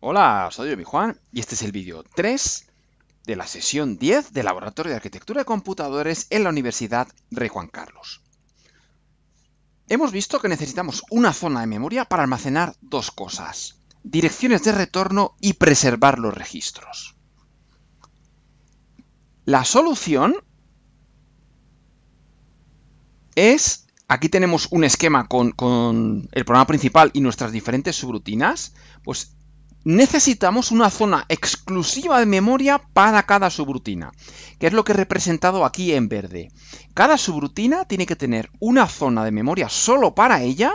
Hola, soy mi Juan y este es el vídeo 3 de la sesión 10 del Laboratorio de Arquitectura de Computadores en la Universidad Rey Juan Carlos. Hemos visto que necesitamos una zona de memoria para almacenar dos cosas, direcciones de retorno y preservar los registros. La solución es, aquí tenemos un esquema con, con el programa principal y nuestras diferentes subrutinas, pues necesitamos una zona exclusiva de memoria para cada subrutina, que es lo que he representado aquí en verde. Cada subrutina tiene que tener una zona de memoria solo para ella,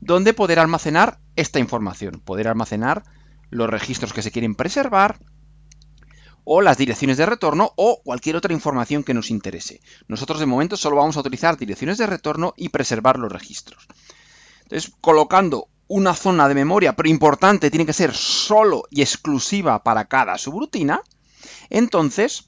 donde poder almacenar esta información, poder almacenar los registros que se quieren preservar, o las direcciones de retorno o cualquier otra información que nos interese. Nosotros de momento solo vamos a utilizar direcciones de retorno y preservar los registros. Entonces, colocando una zona de memoria pero importante tiene que ser solo y exclusiva para cada subrutina, entonces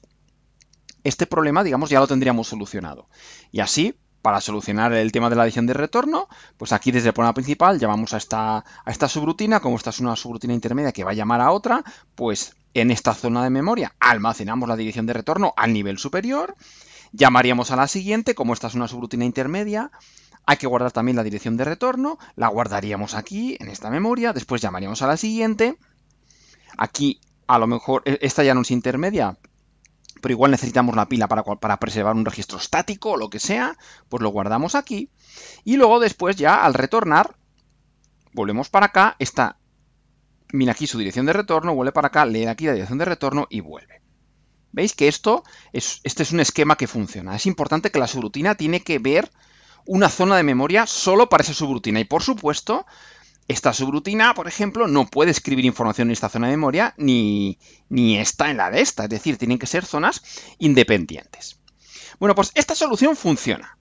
este problema, digamos, ya lo tendríamos solucionado. Y así, para solucionar el tema de la adición de retorno, pues aquí desde el programa principal llamamos a esta, a esta subrutina, como esta es una subrutina intermedia que va a llamar a otra, pues en esta zona de memoria almacenamos la dirección de retorno al nivel superior, llamaríamos a la siguiente, como esta es una subrutina intermedia, hay que guardar también la dirección de retorno, la guardaríamos aquí, en esta memoria, después llamaríamos a la siguiente. Aquí, a lo mejor, e-, esta ya no es intermedia, pero igual necesitamos la pila para, preservar un registro estático o lo que sea, pues lo guardamos aquí. Y luego después ya, al retornar, volvemos para acá, está, mira aquí su dirección de retorno, vuelve para acá, lee aquí la dirección de retorno y vuelve. ¿Veis que esto es, este es un esquema que funciona? Es importante que la subrutina tiene que ver una zona de memoria solo para esa subrutina. Y por supuesto, esta subrutina, por ejemplo, no puede escribir información en esta zona de memoria ni, ni está en la de esta. Es decir, tienen que ser zonas independientes. Bueno, pues esta solución funciona.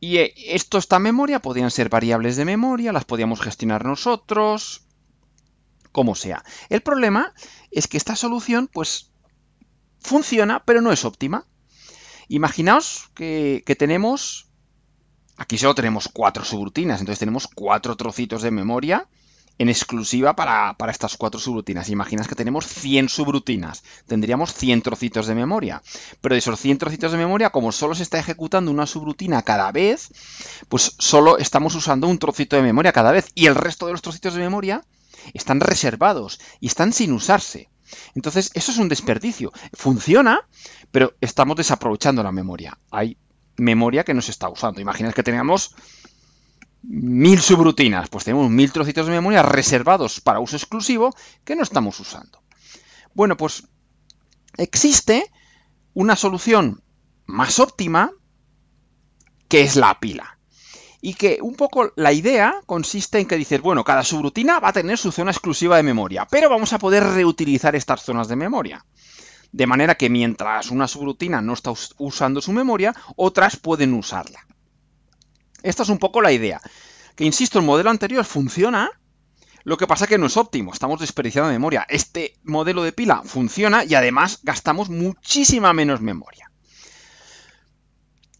Y eh, esto esta memoria, podían ser variables de memoria, las podíamos gestionar nosotros, como sea. El problema es que esta solución, pues, funciona, pero no es óptima. Imaginaos que, tenemos, aquí solo tenemos cuatro subrutinas, entonces tenemos cuatro trocitos de memoria en exclusiva para, para, estas cuatro subrutinas. Imaginaos que tenemos 100 subrutinas, tendríamos 100 trocitos de memoria. Pero de esos 100 trocitos de memoria, como solo se está ejecutando una subrutina cada vez, pues solo estamos usando un trocito de memoria cada vez. Y el resto de los trocitos de memoria están reservados y están sin usarse. Entonces, eso es un desperdicio. Funciona, pero estamos desaprovechando la memoria. Hay memoria que no se está usando. Imagina que teníamos mil subrutinas, pues tenemos mil trocitos de memoria reservados para uso exclusivo que no estamos usando. Bueno, pues existe una solución más óptima que es la pila. Y que un poco la idea consiste en que dices, bueno, cada subrutina va a tener su zona exclusiva de memoria, pero vamos a poder reutilizar estas zonas de memoria. De manera que mientras una subrutina no está usando su memoria, otras pueden usarla. Esta es un poco la idea. Que insisto, el modelo anterior funciona, lo que pasa que no es óptimo, estamos desperdiciando memoria. Este modelo de pila funciona y además gastamos muchísima menos memoria.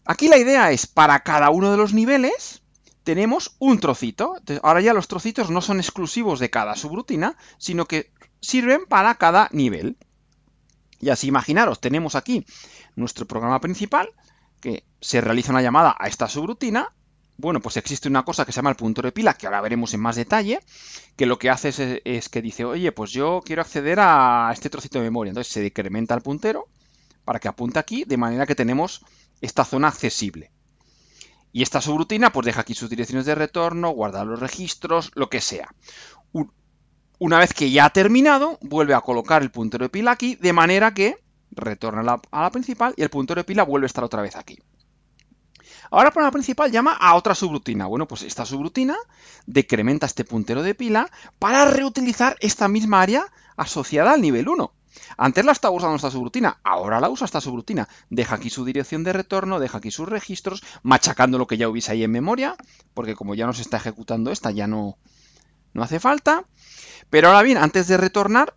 Aquí la idea es, para cada uno de los niveles, tenemos un trocito. ahora ya los trocitos no son exclusivos de cada subrutina, sino que sirven para cada nivel. Y así imaginaros, tenemos aquí nuestro programa principal, que se realiza una llamada a esta subrutina. Bueno, pues existe una cosa que se llama el punto de pila, que ahora veremos en más detalle, que lo que hace es, es que dice, oye, pues yo quiero acceder a este trocito de memoria. Entonces se decrementa el puntero para que apunte aquí, de manera que tenemos esta zona accesible. Y esta subrutina pues deja aquí sus direcciones de retorno, guardar los registros, lo que sea. Una vez que ya ha terminado, vuelve a colocar el puntero de pila aquí, de manera que retorna a la, principal y el puntero de pila vuelve a estar otra vez aquí. Ahora por la principal llama a otra subrutina. Bueno, pues esta subrutina decrementa este puntero de pila para reutilizar esta misma área asociada al nivel 1. Antes la estaba usando esta subrutina, ahora la usa esta subrutina. Deja aquí su dirección de retorno, deja aquí sus registros, machacando lo que ya hubiese ahí en memoria, porque como ya no se está ejecutando esta, ya no, no hace falta. Pero ahora bien, antes de retornar,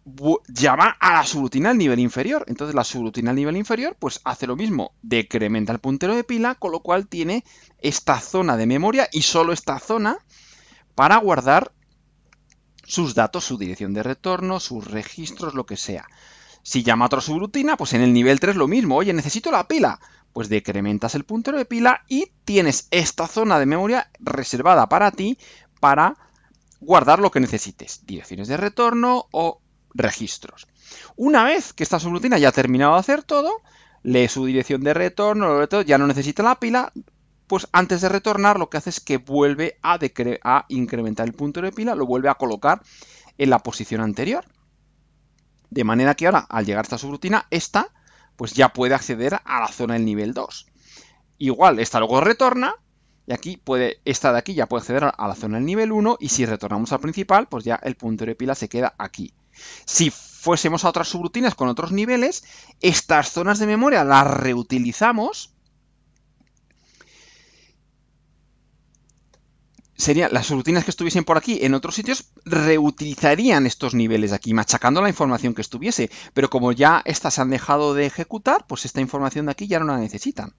llama a la subrutina al nivel inferior. Entonces la subrutina al nivel inferior pues hace lo mismo, decrementa el puntero de pila, con lo cual tiene esta zona de memoria y solo esta zona para guardar sus datos, su dirección de retorno, sus registros, lo que sea. Si llama a otra subrutina, pues en el nivel 3 lo mismo. Oye, necesito la pila. Pues decrementas el puntero de pila y tienes esta zona de memoria reservada para ti para guardar lo que necesites, direcciones de retorno o registros. Una vez que esta subrutina ya ha terminado de hacer todo, lee su dirección de retorno, ya no necesita la pila, pues antes de retornar lo que hace es que vuelve a, incrementar el punto de pila, lo vuelve a colocar en la posición anterior. De manera que ahora, al llegar a esta subrutina, esta pues ya puede acceder a la zona del nivel 2. Igual, esta luego retorna y aquí puede, esta de aquí ya puede acceder a la zona del nivel 1 y si retornamos al principal, pues ya el puntero de pila se queda aquí. Si fuésemos a otras subrutinas con otros niveles, estas zonas de memoria las reutilizamos. Serían las subrutinas que estuviesen por aquí en otros sitios, reutilizarían estos niveles aquí, machacando la información que estuviese. Pero como ya estas han dejado de ejecutar, pues esta información de aquí ya no la necesitan.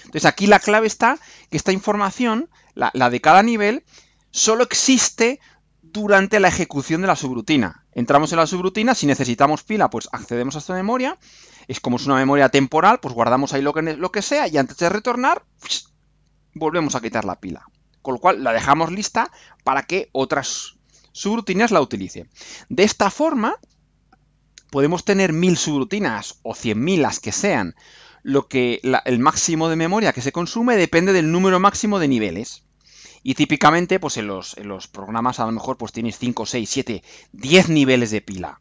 Entonces aquí la clave está que esta información, la, de cada nivel, solo existe durante la ejecución de la subrutina. Entramos en la subrutina, si necesitamos pila, pues accedemos a esta memoria. Es como es una memoria temporal, pues guardamos ahí lo que, sea y antes de retornar, volvemos a quitar la pila. Con lo cual la dejamos lista para que otras subrutinas la utilicen. De esta forma, podemos tener mil subrutinas o cien mil las que sean lo que el máximo de memoria que se consume depende del número máximo de niveles. Y típicamente, pues en los, los programas a lo mejor pues tienes 5, 6, 7, 10 niveles de pila.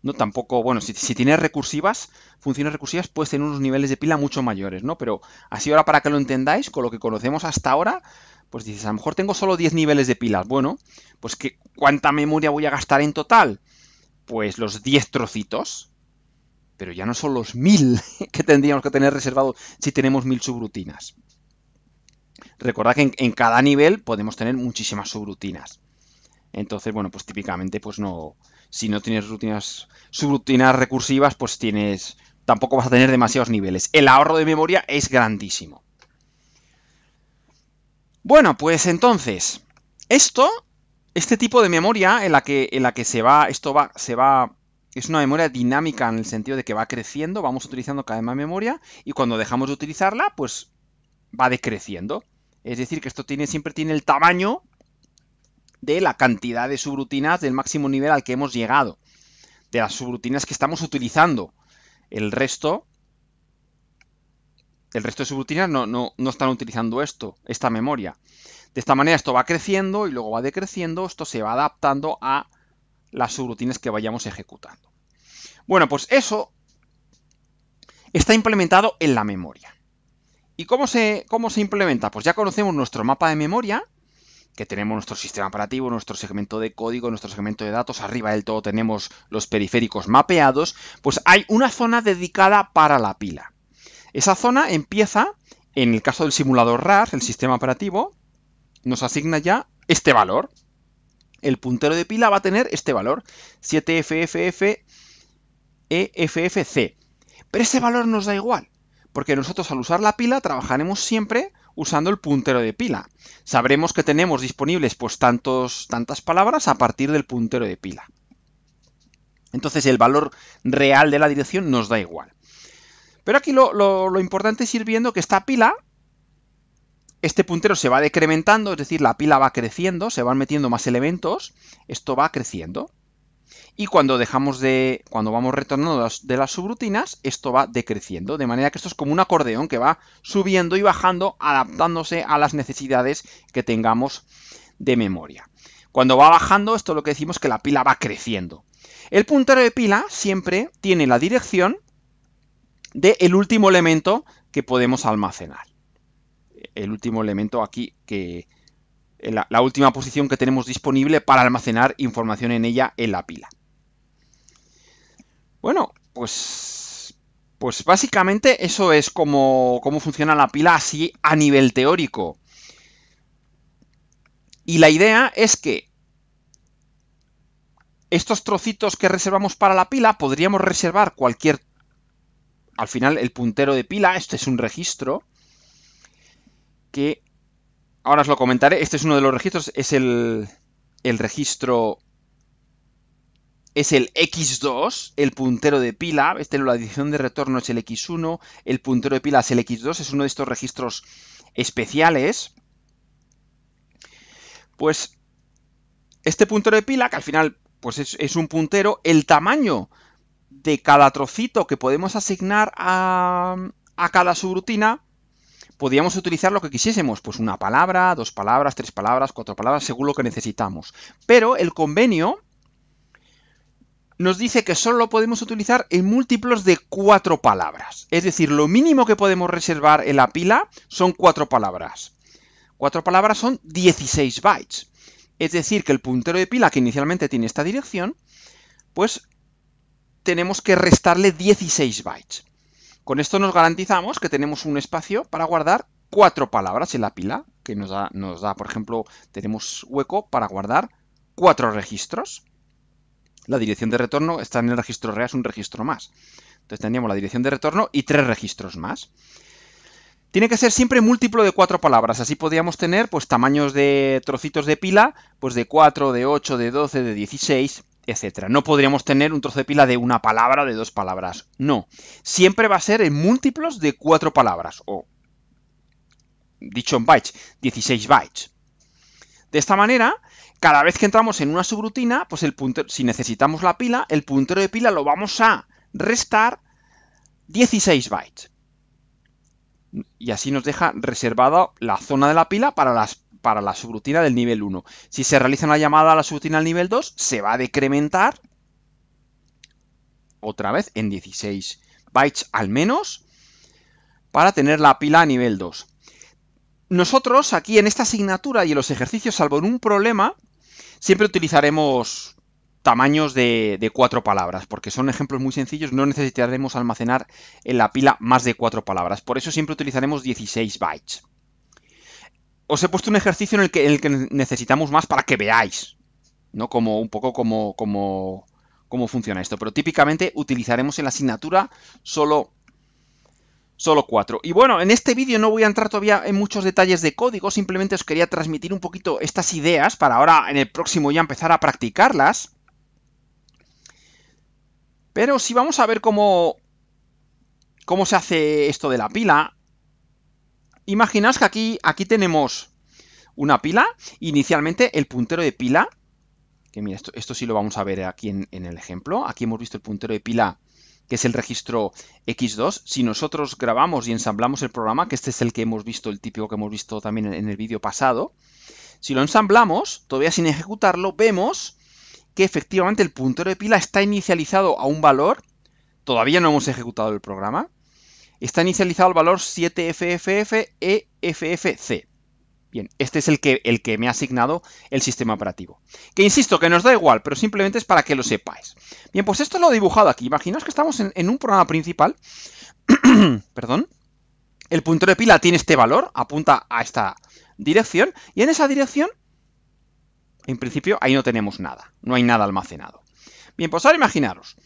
¿no? Tampoco, bueno, si, tienes recursivas, funciones recursivas, puedes tener unos niveles de pila mucho mayores, ¿no? Pero así ahora para que lo entendáis, con lo que conocemos hasta ahora, pues dices, a lo mejor tengo solo 10 niveles de pilas. Bueno, pues que, ¿cuánta memoria voy a gastar en total? Pues los 10 trocitos pero ya no son los mil que tendríamos que tener reservados si tenemos mil subrutinas. Recordad que en, cada nivel podemos tener muchísimas subrutinas. Entonces, bueno, pues típicamente, pues no, si no tienes rutinas, subrutinas recursivas, pues tienes, tampoco vas a tener demasiados niveles. El ahorro de memoria es grandísimo. Bueno, pues entonces, esto, este tipo de memoria en la que, en la que se va, esto va, se va es una memoria dinámica en el sentido de que va creciendo, vamos utilizando cada vez más memoria y cuando dejamos de utilizarla, pues va decreciendo. Es decir, que esto siempre tiene el tamaño de la cantidad de subrutinas del máximo nivel al que hemos llegado, de las subrutinas que estamos utilizando. El resto, el resto de subrutinas no, no, no están utilizando esto, esta memoria. De esta manera esto va creciendo y luego va decreciendo, esto se va adaptando a las subrutinas que vayamos ejecutando. Bueno, pues eso está implementado en la memoria. ¿Y cómo se, cómo se implementa? Pues ya conocemos nuestro mapa de memoria, que tenemos nuestro sistema operativo, nuestro segmento de código, nuestro segmento de datos, arriba del todo tenemos los periféricos mapeados, pues hay una zona dedicada para la pila. Esa zona empieza, en el caso del simulador RAR, el sistema operativo, nos asigna ya este valor, el puntero de pila va a tener este valor, 7FFFEFFC. Pero ese valor nos da igual, porque nosotros al usar la pila trabajaremos siempre usando el puntero de pila. Sabremos que tenemos disponibles pues tantos, tantas palabras a partir del puntero de pila. Entonces el valor real de la dirección nos da igual. Pero aquí lo importante es ir viendo que esta pila este puntero se va decrementando, es decir, la pila va creciendo, se van metiendo más elementos, esto va creciendo. Y cuando dejamos de. cuando vamos retornando de las, subrutinas, esto va decreciendo. De manera que esto es como un acordeón que va subiendo y bajando, adaptándose a las necesidades que tengamos de memoria. Cuando va bajando, esto es lo que decimos que la pila va creciendo. El puntero de pila siempre tiene la dirección del último elemento que podemos almacenar el último elemento aquí que... Eh, la, última posición que tenemos disponible para almacenar información en ella en la pila. Bueno, pues, pues básicamente eso es cómo, cómo funciona la pila así a nivel teórico. Y la idea es que estos trocitos que reservamos para la pila podríamos reservar cualquier... Al final el puntero de pila, este es un registro, que ahora os lo comentaré. Este es uno de los registros, es el, registro es el X2, el puntero de pila, este, la adición de retorno es el X1, el puntero de pila es el X2, es uno de estos registros especiales. Pues este puntero de pila, que al final pues es, un puntero, el tamaño de cada trocito que podemos asignar a, a cada subrutina podíamos utilizar lo que quisiésemos, pues una palabra, dos palabras, tres palabras, cuatro palabras, según lo que necesitamos. Pero el convenio nos dice que solo podemos utilizar en múltiplos de cuatro palabras. Es decir, lo mínimo que podemos reservar en la pila son cuatro palabras. Cuatro palabras son 16 bytes. Es decir, que el puntero de pila que inicialmente tiene esta dirección, pues tenemos que restarle 16 bytes. Con esto nos garantizamos que tenemos un espacio para guardar cuatro palabras en la pila, que nos da, nos da, por ejemplo, tenemos hueco para guardar cuatro registros. La dirección de retorno está en el registro real, es un registro más. Entonces tendríamos la dirección de retorno y tres registros más. Tiene que ser siempre múltiplo de cuatro palabras, así podríamos tener pues tamaños de trocitos de pila, pues de 4, de 8, de 12, de 16, etcétera. No podríamos tener un trozo de pila de una palabra, de dos palabras. No. Siempre va a ser en múltiplos de cuatro palabras, o dicho en bytes, 16 bytes. De esta manera, cada vez que entramos en una subrutina, pues el puntero, si necesitamos la pila, el puntero de pila lo vamos a restar 16 bytes. Y así nos deja reservada la zona de la pila para las para la subrutina del nivel 1. Si se realiza una llamada a la subrutina del nivel 2, se va a decrementar otra vez en 16 bytes al menos para tener la pila a nivel 2. Nosotros aquí en esta asignatura y en los ejercicios, salvo en un problema, siempre utilizaremos tamaños de, de, cuatro palabras, porque son ejemplos muy sencillos, no necesitaremos almacenar en la pila más de cuatro palabras, por eso siempre utilizaremos 16 bytes os he puesto un ejercicio en el que, necesitamos más para que veáis, ¿no? Como un poco como, cómo funciona esto. Pero típicamente utilizaremos en la asignatura solo, solo cuatro. Y bueno, en este vídeo no voy a entrar todavía en muchos detalles de código, simplemente os quería transmitir un poquito estas ideas para ahora en el próximo ya empezar a practicarlas. Pero si vamos a ver cómo, cómo se hace esto de la pila, Imaginaos que aquí, aquí tenemos una pila. Inicialmente el puntero de pila, que mira, esto, sí lo vamos a ver aquí en, el ejemplo. Aquí hemos visto el puntero de pila, que es el registro X2. Si nosotros grabamos y ensamblamos el programa, que este es el que hemos visto, el típico que hemos visto también en el vídeo pasado, si lo ensamblamos, todavía sin ejecutarlo, vemos que efectivamente el puntero de pila está inicializado a un valor, todavía no hemos ejecutado el programa, está inicializado el valor 7FFFEFFC. E Bien, este es el que, el que me ha asignado el sistema operativo. Que insisto, que nos da igual, pero simplemente es para que lo sepáis. Bien, pues esto lo he dibujado aquí. Imaginaos que estamos en, en un programa principal. Perdón. El puntero de pila tiene este valor, apunta a esta dirección. Y en esa dirección, en principio, ahí no tenemos nada. No hay nada almacenado. Bien, pues ahora imaginaros.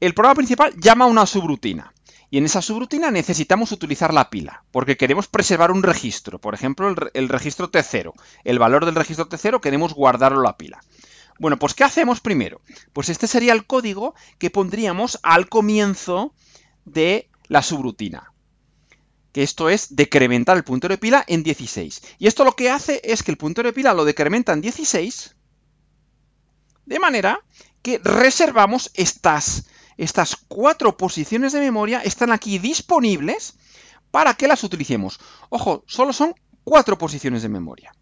El programa principal llama a una subrutina. Y en esa subrutina necesitamos utilizar la pila, porque queremos preservar un registro, por ejemplo, el, registro T0. El valor del registro T0 queremos guardarlo en la pila. Bueno, pues ¿qué hacemos primero? Pues este sería el código que pondríamos al comienzo de la subrutina. Que esto es decrementar el puntero de pila en 16. Y esto lo que hace es que el puntero de pila lo decrementa en 16, de manera que reservamos estas estas cuatro posiciones de memoria están aquí disponibles para que las utilicemos. Ojo, solo son cuatro posiciones de memoria.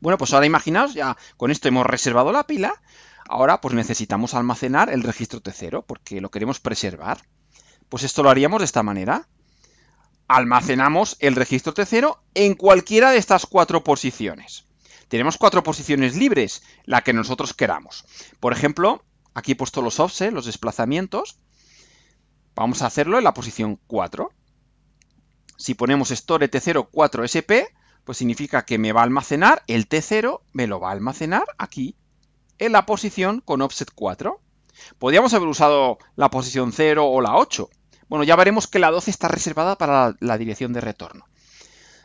Bueno, pues ahora imaginaos, ya con esto hemos reservado la pila, ahora pues necesitamos almacenar el registro T0 porque lo queremos preservar. Pues esto lo haríamos de esta manera. Almacenamos el registro T0 en cualquiera de estas cuatro posiciones. Tenemos cuatro posiciones libres, la que nosotros queramos. Por ejemplo, Aquí he puesto los offset, eh, los desplazamientos. Vamos a hacerlo en la posición 4. Si ponemos store t 4 sp pues significa que me va a almacenar el T0, me lo va a almacenar aquí, en la posición con offset 4. Podríamos haber usado la posición 0 o la 8. Bueno, ya veremos que la 12 está reservada para la dirección de retorno.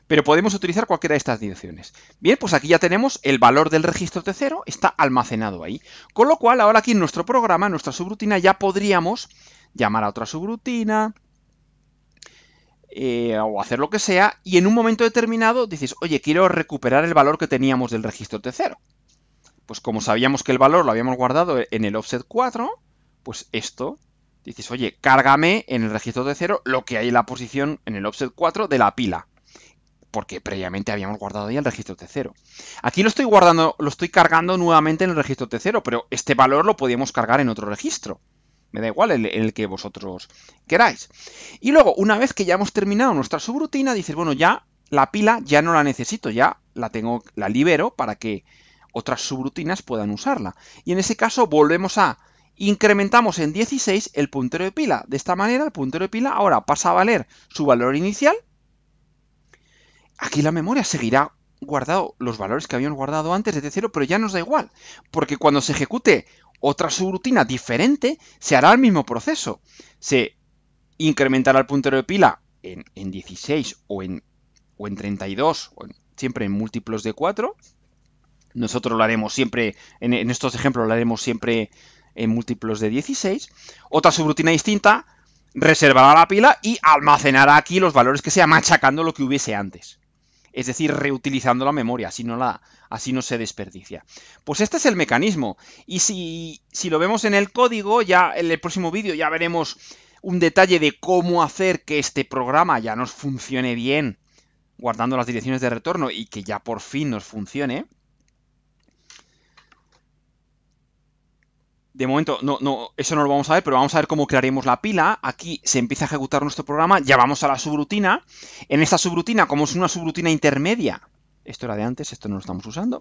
Pero podemos utilizar cualquiera de estas direcciones. Bien, pues aquí ya tenemos el valor del registro T0, está almacenado ahí. Con lo cual, ahora aquí en nuestro programa, en nuestra subrutina, ya podríamos llamar a otra subrutina, eh, o hacer lo que sea, y en un momento determinado dices, oye, quiero recuperar el valor que teníamos del registro T0. Pues como sabíamos que el valor lo habíamos guardado en el offset 4, pues esto, dices, oye, cárgame en el registro T0 lo que hay en la posición, en el offset 4 de la pila porque previamente habíamos guardado ya el registro T0. Aquí lo estoy guardando, lo estoy cargando nuevamente en el registro T0, pero este valor lo podíamos cargar en otro registro. Me da igual el, el, que vosotros queráis. Y luego, una vez que ya hemos terminado nuestra subrutina, dices, bueno, ya la pila ya no la necesito, ya la tengo, la libero para que otras subrutinas puedan usarla. Y en ese caso volvemos a incrementamos en 16 el puntero de pila. De esta manera el puntero de pila ahora pasa a valer su valor inicial aquí la memoria seguirá guardado los valores que habíamos guardado antes desde cero, pero ya nos da igual, porque cuando se ejecute otra subrutina diferente, se hará el mismo proceso. Se incrementará el puntero de pila en, 16 o en, en 32, siempre en múltiplos de 4. Nosotros lo haremos siempre, en, en estos ejemplos lo haremos siempre en múltiplos de 16. Otra subrutina distinta reservará la pila y almacenará aquí los valores que sea, machacando lo que hubiese antes es decir, reutilizando la memoria, así no, la, así no se desperdicia. Pues este es el mecanismo, y si, si lo vemos en el código, ya en el próximo vídeo ya veremos un detalle de cómo hacer que este programa ya nos funcione bien guardando las direcciones de retorno y que ya por fin nos funcione. de momento, no, no, eso no lo vamos a ver, pero vamos a ver cómo crearemos la pila. Aquí se empieza a ejecutar nuestro programa, ya vamos a la subrutina. En esta subrutina, como es una subrutina intermedia, esto era de antes, esto no lo estamos usando.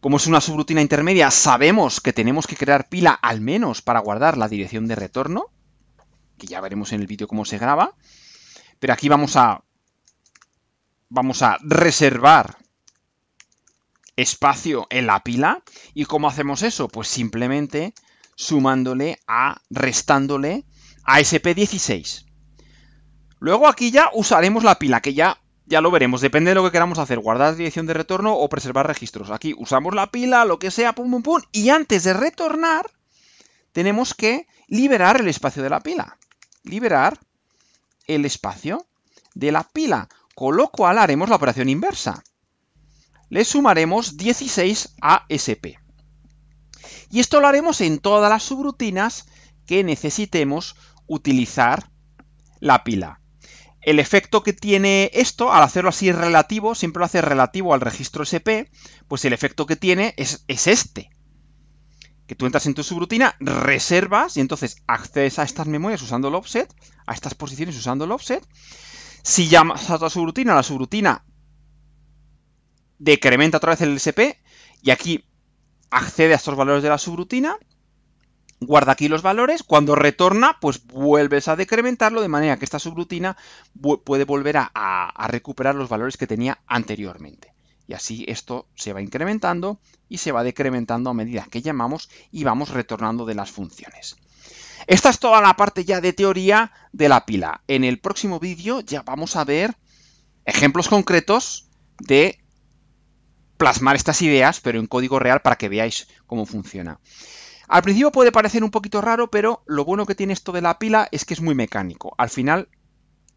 Como es una subrutina intermedia, sabemos que tenemos que crear pila al menos para guardar la dirección de retorno, que ya veremos en el vídeo cómo se graba. Pero aquí vamos a, vamos a reservar espacio en la pila. ¿Y cómo hacemos eso? Pues simplemente sumándole a, restándole a SP16. Luego aquí ya usaremos la pila, que ya, ya lo veremos, depende de lo que queramos hacer, guardar dirección de retorno o preservar registros. Aquí usamos la pila, lo que sea, pum, pum, pum, y antes de retornar tenemos que liberar el espacio de la pila. Liberar el espacio de la pila, con lo cual haremos la operación inversa le sumaremos 16 a SP. Y esto lo haremos en todas las subrutinas que necesitemos utilizar la pila. El efecto que tiene esto, al hacerlo así relativo, siempre lo hace relativo al registro SP, pues el efecto que tiene es, este. Que tú entras en tu subrutina, reservas y entonces accedes a estas memorias usando el offset, a estas posiciones usando el offset. Si llamas a tu subrutina, la subrutina decrementa otra vez el SP y aquí accede a estos valores de la subrutina, guarda aquí los valores, cuando retorna pues vuelves a decrementarlo de manera que esta subrutina puede volver a, recuperar los valores que tenía anteriormente. Y así esto se va incrementando y se va decrementando a medida que llamamos y vamos retornando de las funciones. Esta es toda la parte ya de teoría de la pila. En el próximo vídeo ya vamos a ver ejemplos concretos de plasmar estas ideas, pero en código real para que veáis cómo funciona. Al principio puede parecer un poquito raro, pero lo bueno que tiene esto de la pila es que es muy mecánico. Al final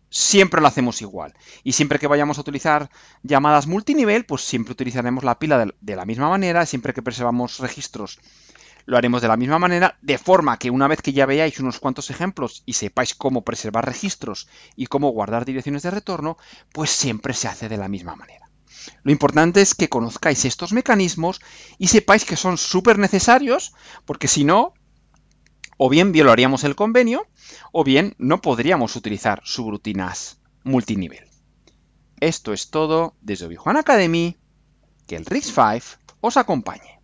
siempre lo hacemos igual. Y siempre que vayamos a utilizar llamadas multinivel, pues siempre utilizaremos la pila de la misma manera, siempre que preservamos registros lo haremos de la misma manera, de forma que una vez que ya veáis unos cuantos ejemplos y sepáis cómo preservar registros y cómo guardar direcciones de retorno, pues siempre se hace de la misma manera. Lo importante es que conozcáis estos mecanismos y sepáis que son súper necesarios, porque si no, o bien violaríamos el convenio, o bien no podríamos utilizar subrutinas multinivel. Esto es todo desde obi Academy. Que el RIS5 os acompañe.